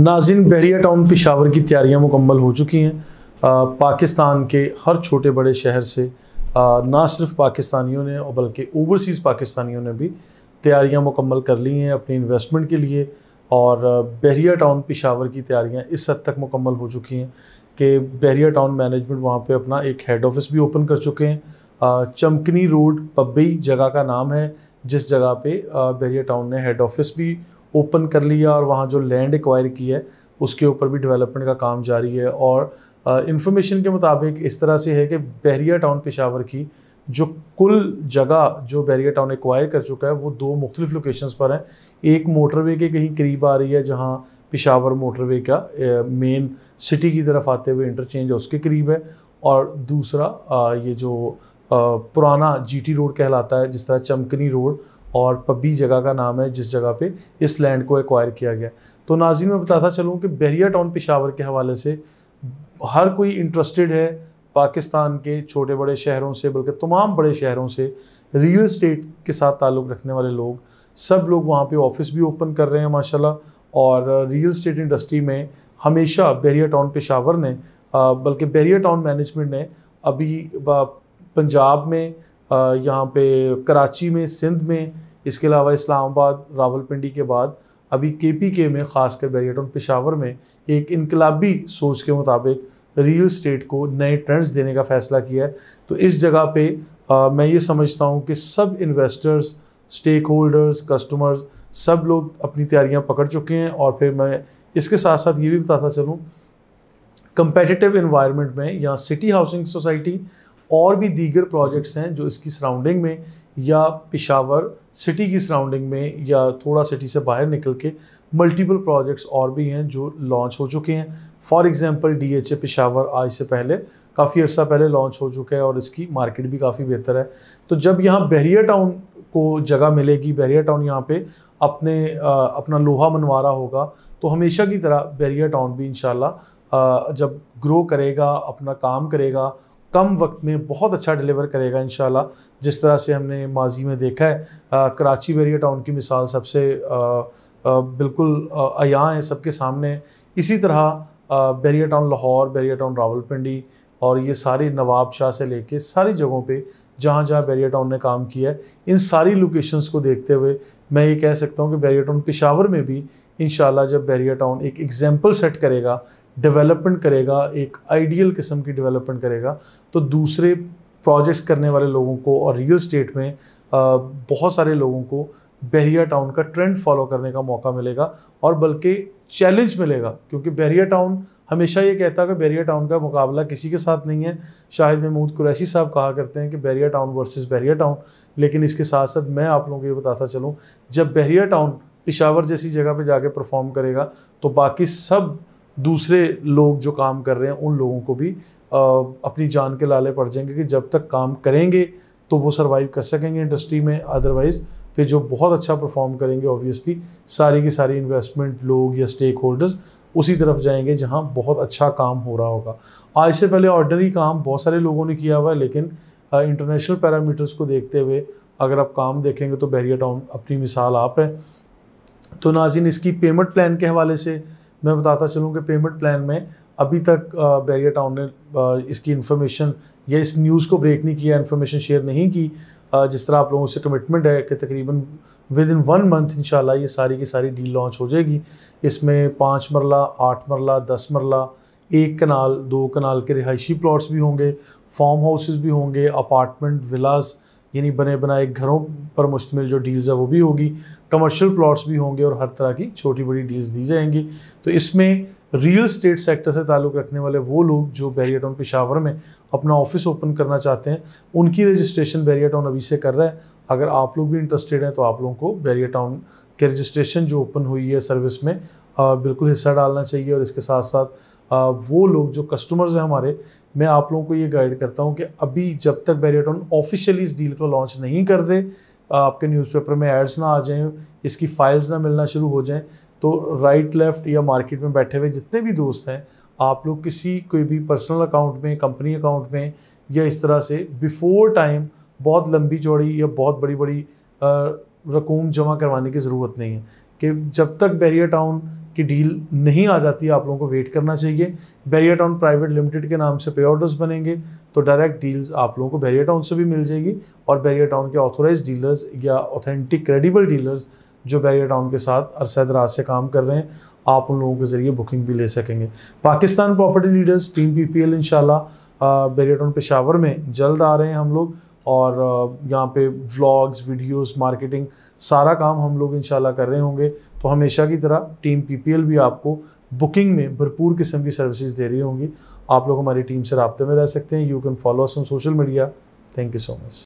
नाजिन बहरिया town Peshawar की तैयारियां मुकम्मल हो चुकी हैं पाकिस्तान के हर छोटे बड़े शहर से ना सिर्फ पाकिस्तानियों ने और बल्कि ओवरसीज़ पाकिस्तानियों ने भी तैयारियां मुकम्मल कर ली हैं अपनी इन्वेस्टमेंट के लिए और बहरिया टाउन पिशावर की तैयारियां इस हद तक मुकम्मल हो चुकी हैं कि बहरिया टाउन मैनेजमेंट वहाँ पर अपना एक हेड ऑफिस भी ओपन कर चुके हैं चमकनी रोड पब्बई जगह का नाम है जिस जगह पर बहरिया टाउन ने हेड ऑफिस भी ओपन कर लिया और वहाँ जो लैंड एक्वायर की है उसके ऊपर भी डेवलपमेंट का काम जारी है और इन्फॉर्मेशन के मुताबिक इस तरह से है कि बहरिया टाउन पेशावर की जो कुल जगह जो बैरिया टाउन एक्वायर कर चुका है वो दो मुख्तलिफ लोकेशंस पर हैं एक मोटरवे के कहीं करीब आ रही है जहाँ पिशावर मोटरवे का मेन सिटी की तरफ आते हुए इंटरचेंज है उसके करीब है और दूसरा आ, ये जो आ, पुराना जीटी रोड कहलाता है जिस तरह चमकनी रोड और पब्बी जगह का नाम है जिस जगह पे इस लैंड को एक्वायर किया गया तो नाजिन में बताता चलूँ कि बहरिया टाउन पेशावर के हवाले से हर कोई इंटरेस्टेड है पाकिस्तान के छोटे बड़े शहरों से बल्कि तमाम बड़े शहरों से रियल इस्टेट के साथ ताल्लुक़ रखने वाले लोग सब लोग वहाँ पर ऑफिस भी ओपन कर रहे हैं माशाला और रियल इस्टेट इंडस्ट्री में हमेशा बहरिया टाउन पेशावर ने बल्कि बहरिया टाउन मैनेजमेंट ने अभी पंजाब में यहाँ पे कराची में सिंध में इसके अलावा इस्लामाबाद रावलपिंडी के बाद अभी के पी के में ख़ासकर बैरियटन पेशावर में एक इनकलाबी सोच के मुताबिक रियल स्टेट को नए ट्रेंड्स देने का फ़ैसला किया है तो इस जगह पे आ, मैं ये समझता हूँ कि सब इन्वेस्टर्स स्टेक होल्डर्स कस्टमर्स सब लोग अपनी तैयारियाँ पकड़ चुके हैं और फिर मैं इसके साथ साथ ये भी बताता चलूँ कंपेटिटिव इन्वायरमेंट में यहाँ सिटी हाउसिंग सोसाइटी और भी दीगर प्रोजेक्ट्स हैं जो इसकी सराउंडिंग में या पिशावर सिटी की सराउंडिंग में या थोड़ा सिटी से बाहर निकल के मल्टीपल प्रोजेक्ट्स और भी हैं जो लॉन्च हो चुके हैं for example D H A Peshawar आज से पहले काफ़ी अर्सा पहले लॉन्च हो चुका है और इसकी मार्केट भी काफ़ी बेहतर है तो जब यहाँ बहरिया टाउन को जगह मिलेगी बहरिया टाउन यहाँ पे अपने आ, अपना लोहा मनवारा होगा तो हमेशा की तरह बहरिया टाउन भी इन जब ग्रो करेगा अपना काम करेगा कम वक्त में बहुत अच्छा डिलीवर करेगा इन जिस तरह से हमने माजी में देखा है आ, कराची वेरियर टाउन की मिसाल सबसे आ, आ, बिल्कुल अयाँ है सबके सामने इसी तरह बैरिया टाउन लाहौर बैरिया टाउन रावलपिंडी और ये सारे नवाब शाह से लेके सारी जगहों पे जहाँ जहाँ बैरिया टाउन ने काम किया है इन सारी लोकेशंस को देखते हुए मैं ये कह सकता हूँ कि बैरिया टाउन पिशावर में भी इन जब बैरिया टाउन एक एग्जाम्पल सेट करेगा डेवलपमेंट करेगा एक आइडियल किस्म की डेवलपमेंट करेगा तो दूसरे प्रोजेक्ट्स करने वाले लोगों को और रियल स्टेट में बहुत सारे लोगों को बहरिया टाउन का ट्रेंड फॉलो करने का मौका मिलेगा और बल्कि चैलेंज मिलेगा क्योंकि बहरिया टाउन हमेशा ये कहता है कि बैरिया टाउन का मुकाबला किसी के साथ नहीं है शाहिद महमूद कुरैशी साहब कहा करते हैं कि Bahria town versus Bahria town लेकिन इसके साथ साथ मैं आप लोगों को ये बताता चलूँ जब बैरिया टाउन पिशावर जैसी जगह पे जाके परफॉर्म करेगा तो बाकी सब दूसरे लोग जो काम कर रहे हैं उन लोगों को भी अपनी जान के लाले पड़ जाएंगे कि जब तक काम करेंगे तो वो सर्वाइव कर सकेंगे इंडस्ट्री में अदरवाइज़ फिर जो बहुत अच्छा परफॉर्म करेंगे ऑब्वियसली सारी की सारी इन्वेस्टमेंट लोग या स्टेक होल्डर्स उसी तरफ जाएंगे जहाँ बहुत अच्छा काम हो रहा होगा आज से पहले ऑर्डनरी काम बहुत सारे लोगों ने किया हुआ है लेकिन इंटरनेशनल पैरामीटर्स को देखते हुए अगर आप काम देखेंगे तो बहरिया टाउन अपनी मिसाल आप है तो नाजिन इसकी पेमेंट प्लान के हवाले से मैं बताता चलूँ कि पेमेंट प्लान में अभी तक बैरिया टाउन ने इसकी इन्फॉर्मेशन या इस न्यूज़ को ब्रेक नहीं किया इन्फॉर्मेशन शेयर नहीं की जिस तरह आप लोगों से कमिटमेंट है कि तकरीबन विद इन वन मंथ इन ये सारी की सारी डील लॉन्च हो जाएगी इसमें पाँच मरला आठ मरला दस मरला एक कनाल दो कनाल के रिहायशी प्लॉट्स भी होंगे फार्म हाउसेज़ भी होंगे अपार्टमेंट विलाज़ यानी बने बनाए घरों पर मुश्तमिल जो डील्स है वो भी होगी कमर्शियल प्लॉट्स भी होंगे और हर तरह की छोटी बड़ी डील्स दी जाएंगी तो इसमें रियल स्टेट सेक्टर से ताल्लुक़ रखने वाले वो लोग जो बैरियाटाउन पिशावर में अपना ऑफिस ओपन करना चाहते हैं उनकी रजिस्ट्रेशन बैरियाटाउन अभी से कर रहा है अगर आप लोग भी इंटरेस्टेड हैं तो आप लोगों को बैरियाटाउन के रजिस्ट्रेशन जो ओपन हुई है सर्विस में आ, बिल्कुल हिस्सा डालना चाहिए और इसके साथ साथ आ, वो लोग जो कस्टमर्स हैं हमारे मैं आप लोगों को ये गाइड करता हूँ कि अभी जब तक बैरियटॉन ऑफिशियली इस डील को लॉन्च नहीं कर दे आपके न्यूज़पेपर में एड्स ना आ जाएं इसकी फाइल्स ना मिलना शुरू हो जाएं तो राइट लेफ़्ट या मार्केट में बैठे हुए जितने भी दोस्त हैं आप लोग किसी कोई भी पर्सनल अकाउंट में कंपनी अकाउंट में या इस तरह से बिफोर टाइम बहुत लंबी चौड़ी या बहुत बड़ी बड़ी रकूम जमा करवाने की ज़रूरत नहीं है कि जब तक बैरियर टाउन कि डील नहीं आ जाती आप लोगों को वेट करना चाहिए बैरियाटाउन प्राइवेट लिमिटेड के नाम से पे ऑर्डर्स बनेंगे तो डायरेक्ट डील्स आप लोगों को बैरियाटाउन से भी मिल जाएगी और बैरियाटाउन के ऑथोराइज डीलर्स या ऑथेंटिक क्रेडिबल डीलर्स जो बैरियाटाउन के साथ अरसद राज से काम कर रहे हैं आप उन लोगों के ज़रिए बुकिंग भी ले सकेंगे Pakistan property leaders team P P L Bahria town Peshawar में जल्द आ रहे हैं हम लोग और यहाँ पे व्लॉग्स वीडियोस मार्केटिंग सारा काम हम लोग इन कर रहे होंगे तो हमेशा की तरह टीम पीपीएल भी आपको बुकिंग में भरपूर किस्म की सर्विसेज दे रही होंगी आप लोग हमारी टीम से रबते में रह सकते हैं you can follow us on social media thank you so much